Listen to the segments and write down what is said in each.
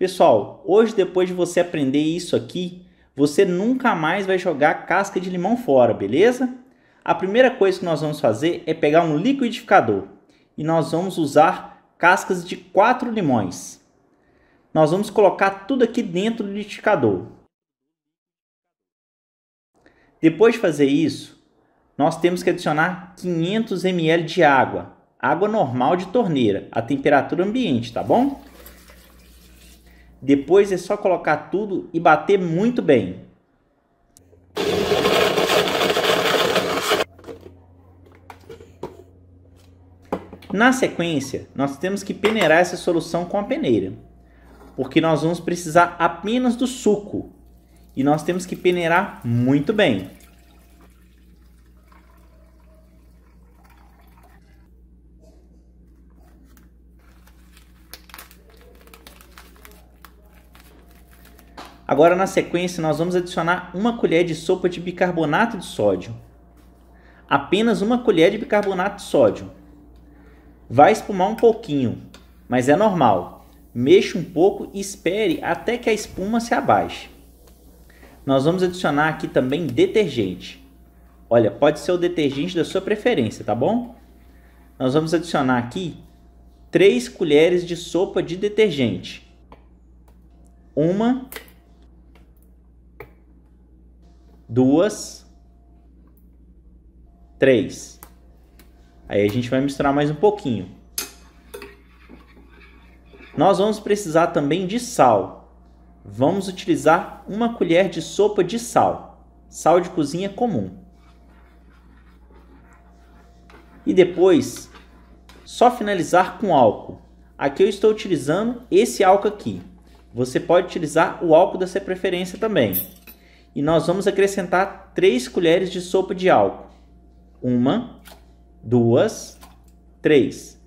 Pessoal, hoje depois de você aprender isso aqui, você nunca mais vai jogar casca de limão fora, beleza? A primeira coisa que nós vamos fazer é pegar um liquidificador e nós vamos usar cascas de quatro limões. Nós vamos colocar tudo aqui dentro do liquidificador. Depois de fazer isso, nós temos que adicionar 500 ml de água, água normal de torneira, a temperatura ambiente, tá bom? Depois é só colocar tudo e bater muito bem. Na sequência, nós temos que peneirar essa solução com a peneira, porque nós vamos precisar apenas do suco e nós temos que peneirar muito bem. Agora, na sequência, nós vamos adicionar uma colher de sopa de bicarbonato de sódio. Apenas uma colher de bicarbonato de sódio. Vai espumar um pouquinho, mas é normal. Mexa um pouco e espere até que a espuma se abaixe. Nós vamos adicionar aqui também detergente. Olha, pode ser o detergente da sua preferência, tá bom? Nós vamos adicionar aqui 3 colheres de sopa de detergente. Uma duas, três. Aí a gente vai misturar mais um pouquinho. Nós vamos precisar também de sal. Vamos utilizar uma colher de sopa de sal, sal de cozinha comum. E depois, só finalizar com álcool. Aqui eu estou utilizando esse álcool aqui. Você pode utilizar o álcool da sua preferência também e nós vamos acrescentar 3 colheres de sopa de álcool. Uma, duas, três.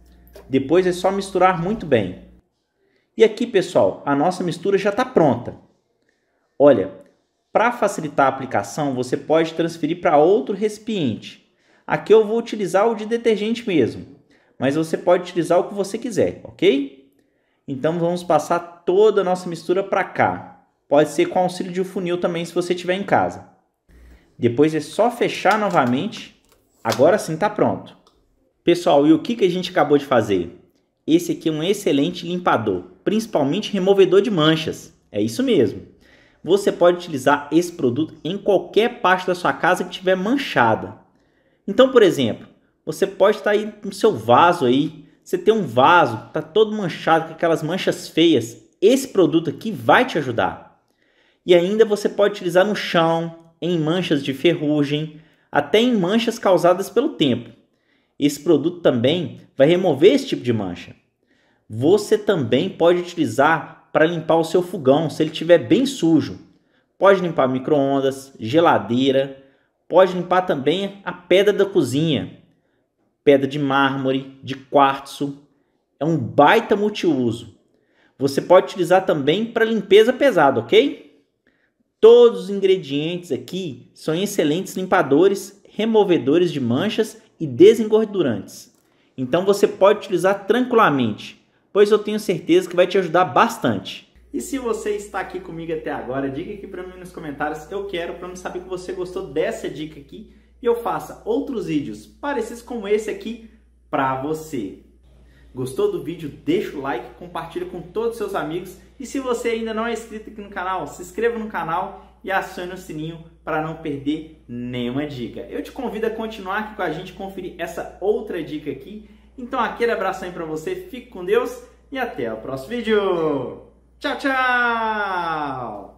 Depois é só misturar muito bem. E aqui, pessoal, a nossa mistura já está pronta. Olha, para facilitar a aplicação, você pode transferir para outro recipiente. Aqui eu vou utilizar o de detergente mesmo, mas você pode utilizar o que você quiser, ok? Então vamos passar toda a nossa mistura para cá. Pode ser com auxílio de um funil também se você tiver em casa. Depois é só fechar novamente. Agora sim está pronto. Pessoal, e o que, que a gente acabou de fazer? Esse aqui é um excelente limpador, principalmente removedor de manchas. É isso mesmo. Você pode utilizar esse produto em qualquer parte da sua casa que tiver manchada. Então, por exemplo, você pode estar aí no seu vaso aí, você tem um vaso, tá todo manchado com aquelas manchas feias. Esse produto aqui vai te ajudar e ainda você pode utilizar no chão, em manchas de ferrugem, até em manchas causadas pelo tempo. Esse produto também vai remover esse tipo de mancha. Você também pode utilizar para limpar o seu fogão se ele estiver bem sujo. Pode limpar micro-ondas, geladeira, pode limpar também a pedra da cozinha, pedra de mármore, de quartzo. É um baita multiuso. Você pode utilizar também para limpeza pesada, ok? Todos os ingredientes aqui são excelentes limpadores, removedores de manchas e desengordurantes. Então você pode utilizar tranquilamente, pois eu tenho certeza que vai te ajudar bastante. E se você está aqui comigo até agora, diga aqui para mim nos comentários, eu quero para me saber que você gostou dessa dica aqui e eu faça outros vídeos parecidos com esse aqui para você. Gostou do vídeo? Deixa o like, compartilha com todos os seus amigos e se você ainda não é inscrito aqui no canal, se inscreva no canal e acione o sininho para não perder nenhuma dica. Eu te convido a continuar aqui com a gente conferir essa outra dica aqui. Então aquele abraço aí para você, fique com Deus e até o próximo vídeo. Tchau, tchau!